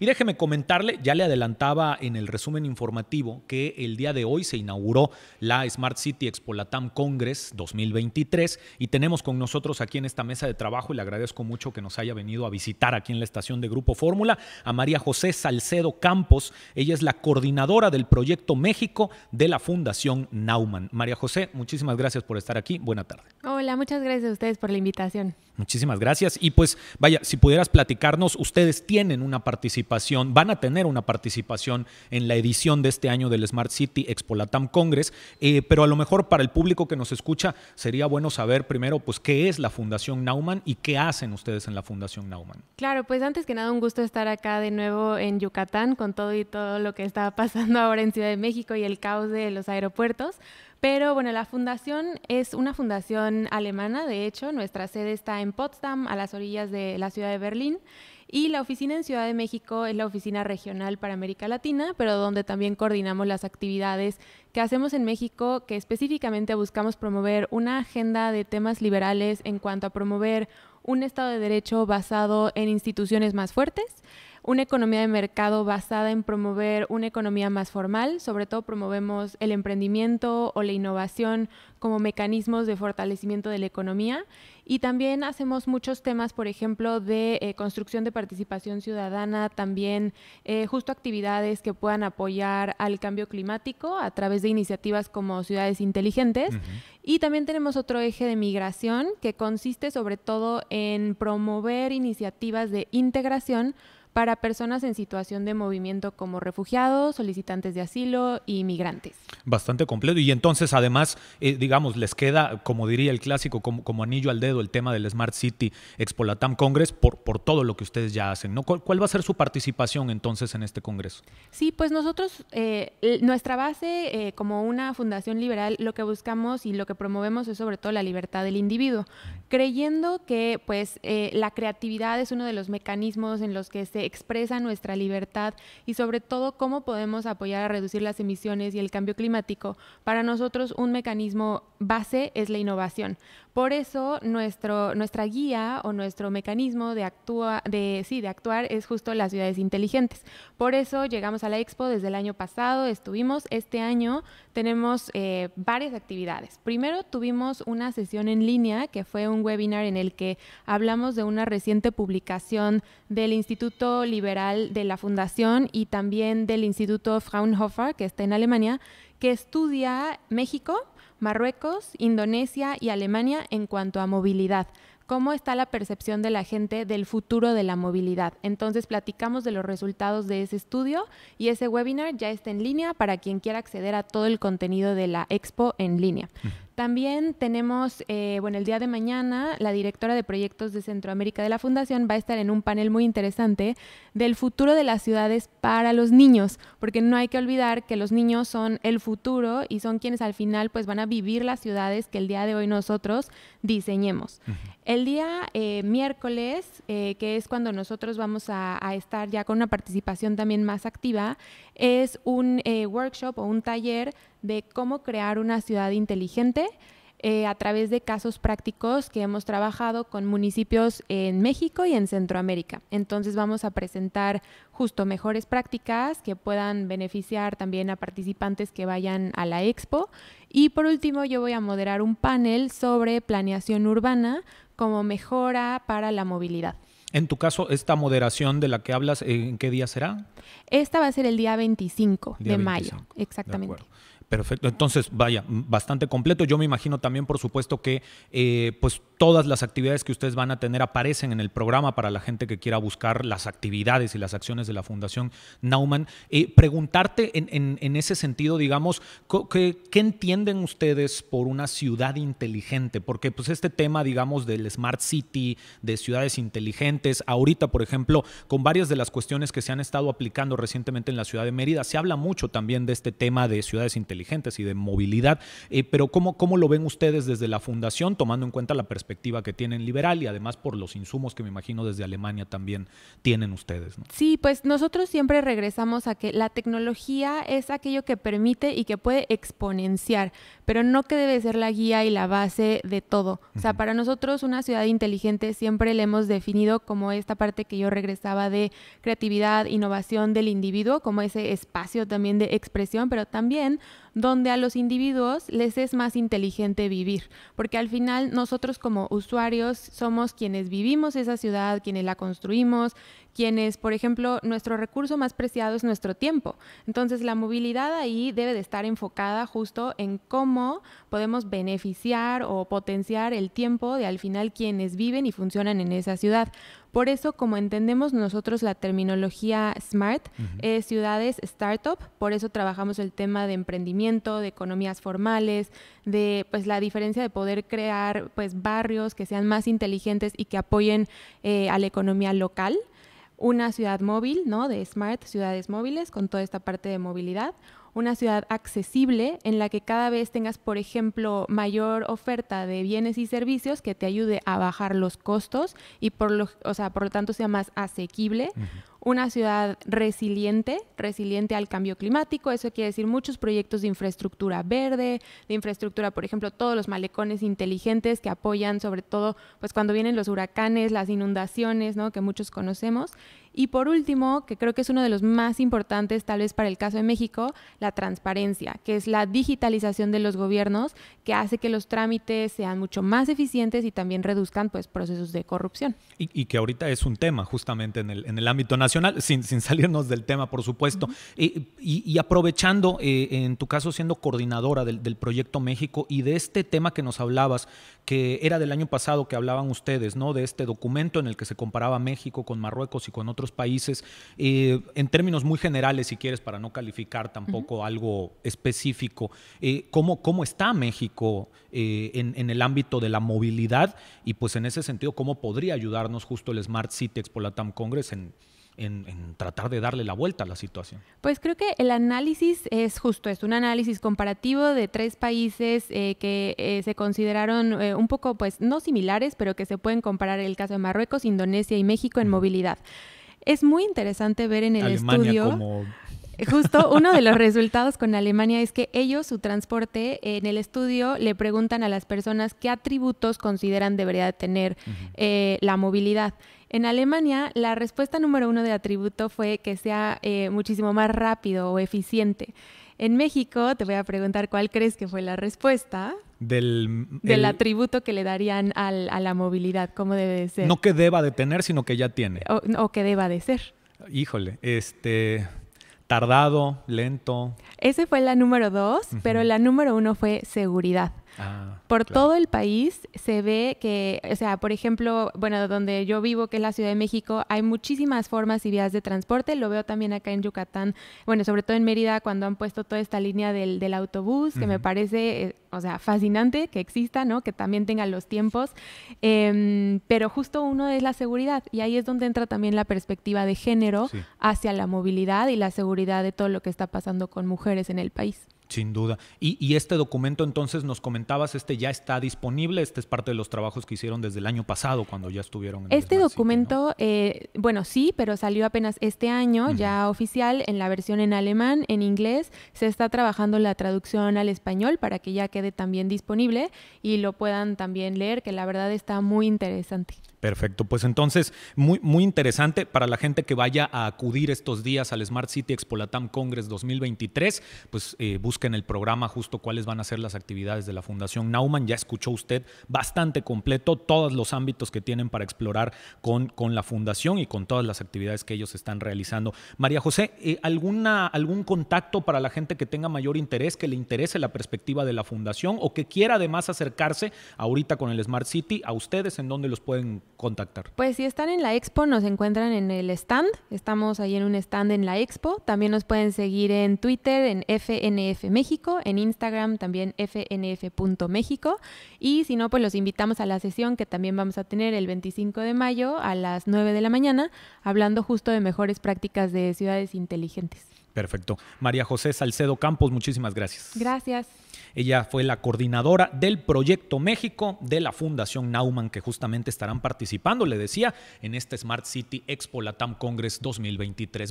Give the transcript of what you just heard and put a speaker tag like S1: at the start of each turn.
S1: Y déjeme comentarle, ya le adelantaba en el resumen informativo que el día de hoy se inauguró la Smart City Expo Latam Congress 2023 y tenemos con nosotros aquí en esta mesa de trabajo, y le agradezco mucho que nos haya venido a visitar aquí en la estación de Grupo Fórmula, a María José Salcedo Campos. Ella es la coordinadora del Proyecto México de la Fundación Nauman. María José, muchísimas gracias por estar aquí. Buena tarde.
S2: Hola, muchas gracias a ustedes por la invitación.
S1: Muchísimas gracias. Y pues, vaya, si pudieras platicarnos, ustedes tienen una participación, van a tener una participación en la edición de este año del Smart City Expo Latam Congress, eh, pero a lo mejor para el público que nos escucha sería bueno saber primero, pues, qué es la Fundación Nauman y qué hacen ustedes en la Fundación Nauman.
S2: Claro, pues antes que nada, un gusto estar acá de nuevo en Yucatán con todo y todo lo que está pasando ahora en Ciudad de México y el caos de los aeropuertos. Pero bueno, la fundación es una fundación alemana, de hecho, nuestra sede está en Potsdam, a las orillas de la ciudad de Berlín. Y la oficina en Ciudad de México es la oficina regional para América Latina, pero donde también coordinamos las actividades que hacemos en México, que específicamente buscamos promover una agenda de temas liberales en cuanto a promover un Estado de Derecho basado en instituciones más fuertes, una economía de mercado basada en promover una economía más formal, sobre todo promovemos el emprendimiento o la innovación como mecanismos de fortalecimiento de la economía y también hacemos muchos temas, por ejemplo, de eh, construcción de participación ciudadana, también eh, justo actividades que puedan apoyar al cambio climático a través de iniciativas como ciudades inteligentes. Y también tenemos otro eje de migración que consiste sobre todo en promover iniciativas de integración para personas en situación de movimiento como refugiados, solicitantes de asilo y migrantes.
S1: Bastante completo. Y entonces, además, eh, digamos, les queda, como diría el clásico, como, anillo al dedo el tema del Smart City Expo Latam Congress por, por todo lo que ustedes ya hacen. ¿Cuál, va a ser su participación entonces en este congreso?
S2: Sí, pues nosotros, eh, nuestra base eh, como una fundación liberal, lo que buscamos y lo que promovemos es sobre todo la libertad del individuo, creyendo que pues la creatividad es uno de los mecanismos en los que se expresa nuestra libertad y sobre todo cómo podemos apoyar a reducir las emisiones y el cambio climático, para nosotros un mecanismo base es la innovación, por eso nuestro, nuestra guía o nuestro mecanismo de, de, sí, de actuar es justo las ciudades inteligentes. Por eso llegamos a la expo desde el año pasado, estuvimos, este año tenemos eh, varias actividades. Primero tuvimos una sesión en línea que fue un webinar en el que hablamos de una reciente publicación del Instituto Liberal de la Fundación y también del Instituto Fraunhofer, que está en Alemania, que estudia México Marruecos, Indonesia y Alemania en cuanto a movilidad. ¿Cómo está la percepción de la gente del futuro de la movilidad? Entonces platicamos de los resultados de ese estudio y ese webinar ya está en línea para quien quiera acceder a todo el contenido de la expo en línea. También tenemos, eh, bueno, el día de mañana la directora de proyectos de Centroamérica de la Fundación va a estar en un panel muy interesante del futuro de las ciudades para los niños, porque no hay que olvidar que los niños son el futuro y son quienes al final pues van a vivir las ciudades que el día de hoy nosotros diseñemos. El día eh, miércoles, eh, que es cuando nosotros vamos a estar ya con una participación también más activa, es un eh, workshop o un taller de cómo crear una ciudad inteligente eh, a través de casos prácticos que hemos trabajado con municipios en México y en Centroamérica. Entonces vamos a presentar justo mejores prácticas que puedan beneficiar también a participantes que vayan a la expo. Y por último, yo voy a moderar un panel sobre planeación urbana como mejora para la movilidad.
S1: En tu caso, esta moderación de la que hablas, eh, ¿en qué día será?
S2: Esta va a ser el día 25 de mayo, exactamente.
S1: Perfecto, entonces vaya, bastante completo. Yo me imagino también, por supuesto, que eh, pues Todas las actividades que ustedes van a tener aparecen en el programa para la gente que quiera buscar las actividades y las acciones de la Fundación Nauman. Eh, preguntarte en, ese sentido, digamos, ¿qué, ¿qué, entienden ustedes por una ciudad inteligente? Porque pues este tema, digamos, del Smart City, de ciudades inteligentes, ahorita, por ejemplo, con varias de las cuestiones que se han estado aplicando recientemente en la ciudad de Mérida, se habla mucho también de este tema de ciudades inteligentes y de movilidad, eh, pero ¿cómo lo ven ustedes desde la Fundación, tomando en cuenta la perspectiva? perspectiva que tienen liberal y además por los insumos que me imagino desde Alemania también tienen ustedes.
S2: Sí, pues nosotros siempre regresamos a que la tecnología es aquello que permite y que puede exponenciar, pero no que debe ser la guía y la base de todo. O sea, para nosotros una ciudad inteligente siempre le hemos definido como esta parte que yo regresaba de creatividad, innovación del individuo, como ese espacio también de expresión, pero también donde a los individuos les es más inteligente vivir, porque al final nosotros como usuarios somos quienes vivimos esa ciudad, quienes la construimos, quienes, por ejemplo, nuestro recurso más preciado es nuestro tiempo. Entonces la movilidad ahí debe de estar enfocada justo en cómo podemos beneficiar o potenciar el tiempo de al final quienes viven y funcionan en esa ciudad. Por eso, como entendemos nosotros la terminología SMART, es ciudades startup, por eso trabajamos el tema de emprendimiento, de economías formales, de pues la diferencia de poder crear pues barrios que sean más inteligentes y que apoyen eh, a la economía local una ciudad móvil, ¿no? De smart, ciudades móviles, con toda esta parte de movilidad una ciudad accesible en la que cada vez tengas, por ejemplo, mayor oferta de bienes y servicios que te ayude a bajar los costos y por lo, o sea, por lo tanto sea más asequible. Una ciudad resiliente, resiliente al cambio climático, eso quiere decir muchos proyectos de infraestructura verde, de infraestructura, por ejemplo, todos los malecones inteligentes que apoyan sobre todo pues cuando vienen los huracanes, las inundaciones, ¿no? que muchos conocemos y por último, que creo que es uno de los más importantes tal vez para el caso de México, la transparencia, que es la digitalización de los gobiernos que hace que los trámites sean mucho más eficientes y también reduzcan pues procesos de corrupción.
S1: Y, que ahorita es un tema justamente en el, ámbito nacional, sin, salirnos del tema, por supuesto. Eh, y, aprovechando, eh, en tu caso siendo coordinadora del, del Proyecto México y de este tema que nos hablabas, que era del año pasado que hablaban ustedes, ¿no? De este documento en el que se comparaba México con Marruecos y con otros países, eh, en términos muy generales, si quieres, para no calificar tampoco algo específico, eh, ¿cómo, está México eh, en, el ámbito de la movilidad? Y pues en ese sentido, ¿cómo podría ayudarnos justo el Smart City Expo Latam Congress en en, tratar de darle la vuelta a la situación?
S2: Pues creo que el análisis es justo, es un análisis comparativo de tres países eh, que eh, se consideraron eh, un poco, pues no similares, pero que se pueden comparar el caso de Marruecos, Indonesia y México en movilidad. Es muy interesante ver en el estudio... Como Justo uno de los resultados con Alemania es que ellos, su transporte, en el estudio le preguntan a las personas qué atributos consideran debería tener la movilidad. En Alemania, la respuesta número uno de atributo fue que sea eh, muchísimo más rápido o eficiente. En México, te voy a preguntar cuál crees que fue la respuesta.
S1: Del,
S2: atributo que le darían a la movilidad, cómo debe de ser. No
S1: que deba de tener, sino que ya tiene.
S2: O, que deba de ser.
S1: Híjole, este, tardado, lento.
S2: Ese fue la número dos, pero la número uno fue seguridad. Ah, por todo el país se ve que, o sea, por ejemplo, bueno, donde yo vivo, que es la Ciudad de México, hay muchísimas formas y vías de transporte. Lo veo también acá en Yucatán, bueno, sobre todo en Mérida, cuando han puesto toda esta línea del, autobús, que me parece, eh, o sea, fascinante que exista, ¿no? Que también tengan los tiempos. Em, pero justo uno es la seguridad y ahí es donde entra también la perspectiva de género hacia la movilidad y la seguridad de todo lo que está pasando con mujeres en el país.
S1: Sin duda. Y, este documento entonces nos comentabas, este ya está disponible, este es parte de los trabajos que hicieron desde el año pasado cuando ya estuvieron en
S2: Este documento, eh, bueno, sí, pero salió apenas este año, ya oficial, en la versión en alemán, en inglés, se está trabajando la traducción al español para que ya quede también disponible y lo puedan también leer, que la verdad está muy interesante.
S1: Perfecto, pues entonces muy, muy interesante para la gente que vaya a acudir estos días al Smart City Expolatam Congress 2023, pues eh, que en el programa justo cuáles van a ser las actividades de la Fundación Nauman. Ya escuchó usted bastante completo todos los ámbitos que tienen para explorar con, con la Fundación y con todas las actividades que ellos están realizando. María José, eh, ¿alguna, ¿algún contacto para la gente que tenga mayor interés, que le interese la perspectiva de la Fundación o que quiera además acercarse ahorita con el Smart City? ¿A ustedes en dónde los pueden contactar?
S2: Pues si están en la expo, nos encuentran en el stand. Estamos ahí en un stand en la expo. También nos pueden seguir en Twitter, en FNF México, en Instagram también fnf.méxico y si no, pues los invitamos a la sesión que también vamos a tener el 25 de mayo a las 9 de la mañana, hablando justo de mejores prácticas de ciudades inteligentes.
S1: Perfecto. María José Salcedo Campos, muchísimas gracias. Gracias. Ella fue la coordinadora del Proyecto México de la Fundación Nauman, que justamente estarán participando, le decía, en este Smart City Expo Latam Congress 2023.